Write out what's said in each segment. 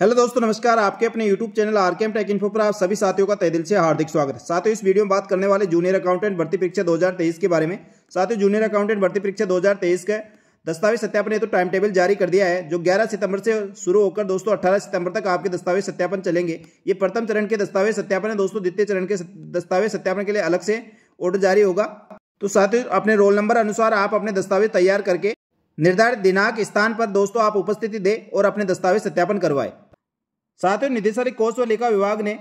hello दोस्तों नमस्कार आपके अपने YouTube channel R Tech Info पर आप सभी साथियों का तय दिल से हार्दिक स्वागत है साथियों इस वीडियो में बात करने वाले जूनियर अकाउंटेंट भर्ती परीक्षा 2023 के बारे में साथियों जूनियर अकाउंटेंट भर्ती परीक्षा 2023 के दस्तावेज सत्यापन हेतु तो टाइम टेबल जारी कर दिया है जो ग्यारह सितंबर से शुरू होकर दोस्तों अट्ठारह सितंबर तक आपके दस्तावेज सत्यापन चलेंगे ये प्रथम चरण के दस्तावेज सत्यापन है दोस्तों द्वितीय चरण के दस्तावेज सत्यापन के लिए अलग से ऑर्डर जारी होगा तो साथियों अपने रोल नंबर अनुसार आप अपने दस्तावेज तैयार करके निर्धारित दिनांक स्थान पर दोस्तों आप उपस्थिति दे और अपने दस्तावेज सत्यापन करवाएं साथ ही निदेशालय कोष व लेखा विभाग ने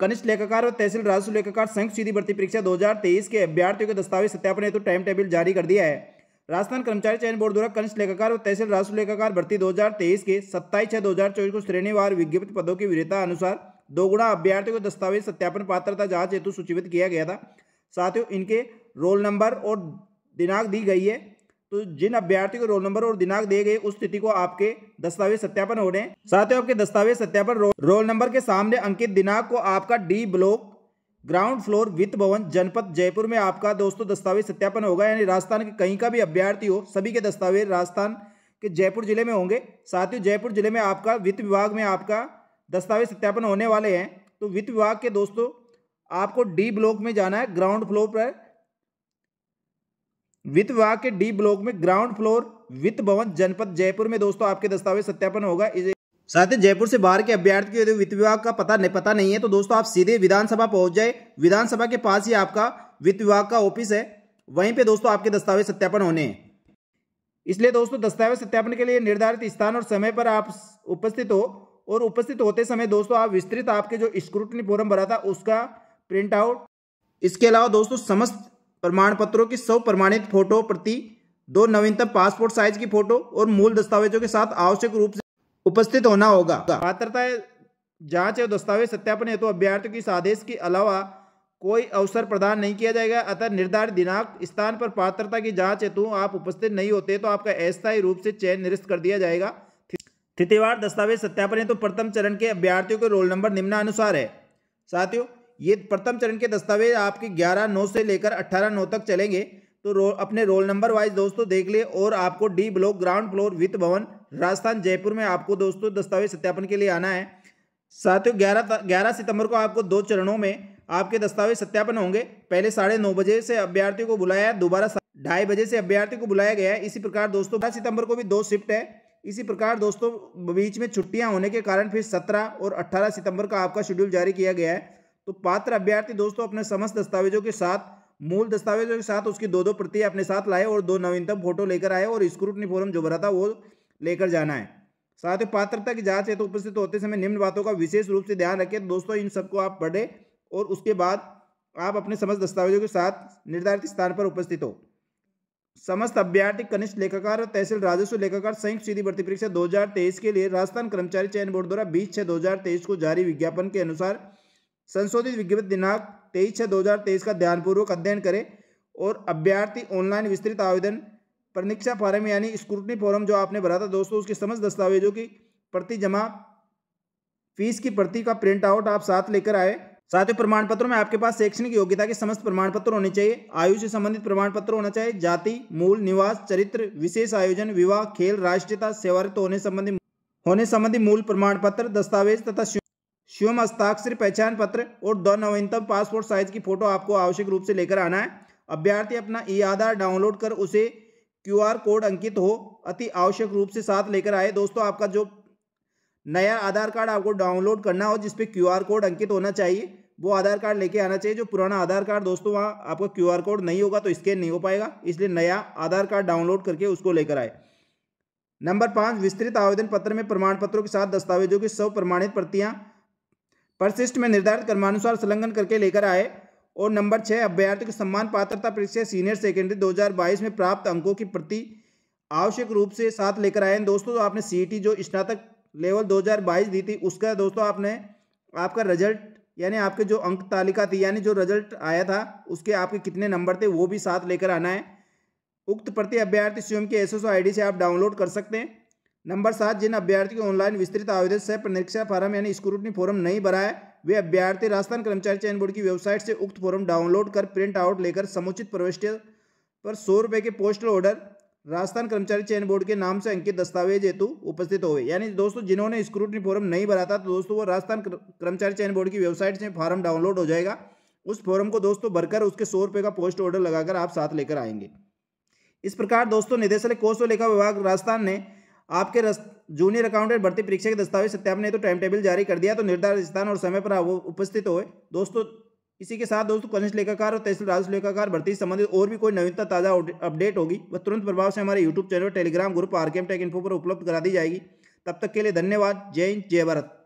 कनिष्ठ लेखाकार और तहसील राजस्व लेखाकार संयुक्त सीधी भर्ती परीक्षा 2023 के अभ्यर्थियों के दस्तावेज सत्यापन हेतु टाइम टेबल जारी कर दिया है राजस्थान कर्मचारी चयन बोर्ड द्वारा कनिष्ठ लेखाकार और तहसील राजस्व लेखाकार भर्ती 2023 के सत्ताईस छह दो को श्रेणीवार विज्ञप्ति पदों की विरेता अनुसार दोगुणा अभ्यर्थियों को दस्तावेज सत्यापन पात्रता जांच हेतु सूचीबद्ध किया गया था साथ ही इनके रोल नंबर और दिनांक दी गई है तो जिन अभ्यर्थी को रोल नंबर और दिनांक दिए गए उस तिथि को आपके दस्तावेज सत्यापन होने साथ ही आपके दस्तावेज सत्यापन रो, रोल नंबर के सामने अंकित दिनांक को आपका डी ब्लॉक ग्राउंड फ्लोर वित्त भवन जनपद जयपुर में आपका दोस्तों दस्तावेज सत्यापन होगा यानी राजस्थान के कहीं का भी अभ्यर्थी हो सभी के दस्तावेज राजस्थान के जयपुर जिले में होंगे साथ ही जयपुर जिले में आपका वित्त विभाग में आपका दस्तावेज सत्यापन होने वाले हैं तो वित्त विभाग के दोस्तों आपको डी ब्लॉक में जाना है ग्राउंड फ्लोर पर वित्त विभाग के डी ब्लॉक में ग्राउंड फ्लोर वित्त भवन जनपद जयपुर में दोस्तों आपके दस्तावेज सत्यापन होगा साथ ही जयपुर से बाहर के अभ्यर्थी यदि वित्त विभाग का पता नहीं पता नहीं है तो दोस्तों आप सीधे विधानसभा पहुंच जाए विधानसभा के पास ही आपका वित्त विभाग का ऑफिस है वहीं पे दोस्तों आपके दस्तावेज सत्यापन होने हैं इसलिए दोस्तों दस्तावेज सत्यापन के लिए निर्धारित स्थान और समय पर आप उपस्थित हो और उपस्थित होते समय दोस्तों आप विस्तृत आपके जो स्क्रूटनी फोरम भरा था उसका प्रिंट आउट इसके अलावा दोस्तों समस्त प्रमाण पत्रों की सब प्रमाणित फोटो प्रति दो नवीनतम पासपोर्ट साइज की फोटो और मूल दस्तावेजों के साथ आवश्यक रूप से उपस्थित होना होगा पात्रता जांच एवं दस्तावेज सत्यापन हेतु तो अभ्यर्थियों की आदेश के अलावा कोई अवसर प्रदान नहीं किया जाएगा अतः निर्धारित दिनांक स्थान पर पात्रता की जांच हेतु आप उपस्थित नहीं होते तो आपका अस्थायी रूप से चयन निरस्त कर दिया जाएगा तिथिवार दस्तावेज सत्यापन हेतु तो प्रथम चरण के अभ्यर्थियों के रोल नंबर निम्नानुसार है साथियों ये प्रथम चरण के दस्तावेज आपके ग्यारह नौ से लेकर अट्ठारह नौ तक चलेंगे तो रो, अपने रोल नंबर वाइज दोस्तों देख ले और आपको डी ब्लॉक ग्राउंड फ्लोर वित्त भवन राजस्थान जयपुर में आपको दोस्तों दस्तावेज सत्यापन के लिए आना है साथियों ग्यारह ग्यारह सितंबर को आपको दो चरणों में आपके दस्तावेज सत्यापन होंगे पहले साढ़े नौ बजे से अभ्यर्थियों को बुलाया दोबारा ढाई बजे से अभ्यर्थी को बुलाया गया है इसी प्रकार दोस्तों बारह सितंबर को भी दो शिफ्ट है इसी प्रकार दोस्तों बीच में छुट्टियां होने के कारण फिर सत्रह और अट्ठारह सितंबर का आपका शेड्यूल जारी किया गया है तो पात्र अभ्यर्थी दोस्तों अपने समस्त दस्तावेजों के साथ मूल दस्तावेजों के साथ उसकी दो दो प्रति अपने साथ लाए और दो नवीनतम फोटो लेकर आए और स्क्रूटनी फॉर्म जो भरा था वो लेकर जाना है साथ ही पात्रता की जांच है तो उपस्थित तो होते समय निम्न बातों का विशेष रूप से ध्यान रखें दोस्तों इन सबको आप पढ़े और उसके बाद आप अपने समस्त दस्तावेजों के साथ निर्धारित स्थान पर उपस्थित हो समस्त अभ्यर्थी कनिष्ठ लेखाकार और तहसील राजस्व लेखाकार संयुक्त सीधी भर्ती परीक्षा 2023 के लिए राजस्थान कर्मचारी चयन बोर्ड द्वारा 20 छः 2023 को जारी विज्ञापन के अनुसार संशोधित विज्ञप्ति दिनांक तेईस छः दो हज़ार तेईस का ध्यानपूर्वक अध्ययन करें और अभ्यर्थी ऑनलाइन विस्तृत आवेदन परीक्षा फॉर्म यानी स्क्रूटनी फॉर्म जो आपने भरा था दोस्तों उसके समस्त दस्तावेजों की प्रति जमा फीस की प्रति का प्रिंट आउट आप साथ लेकर आए साथ ही प्रमाण पत्रों में आपके पास शैक्षणिक योग्यता के समस्त प्रमाण पत्र होने चाहिए आयु से संबंधित प्रमाण पत्र होना चाहिए जाति मूल निवास चरित्र विशेष आयोजन विवाह खेल राष्ट्रीयता सेवारित होने संबंधी होने संबंधी मूल प्रमाण पत्र दस्तावेज तथा शिवम हस्ताक्षर पहचान पत्र और दो नवीनतम पासपोर्ट साइज की फोटो आपको आवश्यक रूप से लेकर आना है अभ्यर्थी अपना ई आधार डाउनलोड कर उसे क्यूआर कोड अंकित हो अति आवश्यक रूप से साथ लेकर आए दोस्तों आपका जो नया आधार कार्ड आपको डाउनलोड करना हो जिसपे क्यू कोड अंकित होना चाहिए वो आधार कार्ड लेके आना चाहिए जो पुराना आधार कार्ड दोस्तों वहाँ आपका क्यू कोड नहीं होगा तो स्कैन नहीं हो पाएगा इसलिए नया आधार कार्ड डाउनलोड करके उसको लेकर आए नंबर पाँच विस्तृत आवेदन पत्र में प्रमाण पत्रों के साथ दस्तावेजों की सब प्रमाणित प्रतियाँ परिशिष्ट में निर्धारित क्रमानुसार संलग्न करके लेकर आए और नंबर छः अभ्यर्थी के सम्मान पात्रता परीक्षा सीनियर सेकेंडरी 2022 में प्राप्त अंकों की प्रति आवश्यक रूप से साथ लेकर आए दोस्तों तो आपने सी e जो स्नातक लेवल 2022 दी थी उसका दोस्तों आपने आपका रिजल्ट यानी आपके जो अंक तालिका थी यानी जो रिजल्ट आया था उसके आपके कितने नंबर थे वो भी साथ लेकर आना है उक्त प्रति अभ्यर्थी स्वयं के एस एस से आप डाउनलोड कर सकते हैं नंबर सात जिन अभ्यर्थियों को ऑनलाइन विस्तृत आवेदन सह परीक्षा फॉर्म यानी स्क्रूटनी फॉर्म नहीं भरा है वे अभ्यर्थी राजस्थान कर्मचारी चयन बोर्ड की वेबसाइट से उक्त फॉर्म डाउनलोड कर प्रिंट आउट लेकर समुचित प्रविष्ट पर सौ रुपये के पोस्टल ऑर्डर राजस्थान कर्मचारी चयन बोर्ड के नाम से अंकित दस्तावेज हेतु उपस्थित हो गए यानी दोस्तों जिन्होंने स्क्रूटनी फॉर्म नहीं भरा था तो दोस्तों वो राजस्थान कर्मचारी चयन बोर्ड की वेबसाइट से फॉर्म डाउनलोड हो जाएगा उस फॉर्म को दोस्तों भरकर उसके सौ रुपये का पोस्ट ऑर्डर लगाकर आप साथ लेकर आएंगे इस प्रकार दोस्तों निदेशालय कोष लेखा विभाग राजस्थान ने आपके जूनियर अकाउंटेंट भर्ती परीक्षा के दस्तावेज सत्यापन हेतु तो टाइम टेबल जारी कर दिया तो निर्धारित स्थान और समय पर वो उपस्थित होए दोस्तों इसी के साथ दोस्तों कनिष्ठ लेखाकार और तहसील राजस्व लेखाकार भर्ती से संबंधित और भी कोई नवीनता ताज़ा अपडेट होगी वह तुरंत प्रभाव से हमारे YouTube channel Telegram group R K Tech Info पर उपलब्ध करा दी जाएगी तब तक के लिए धन्यवाद जय हिंद जय भारत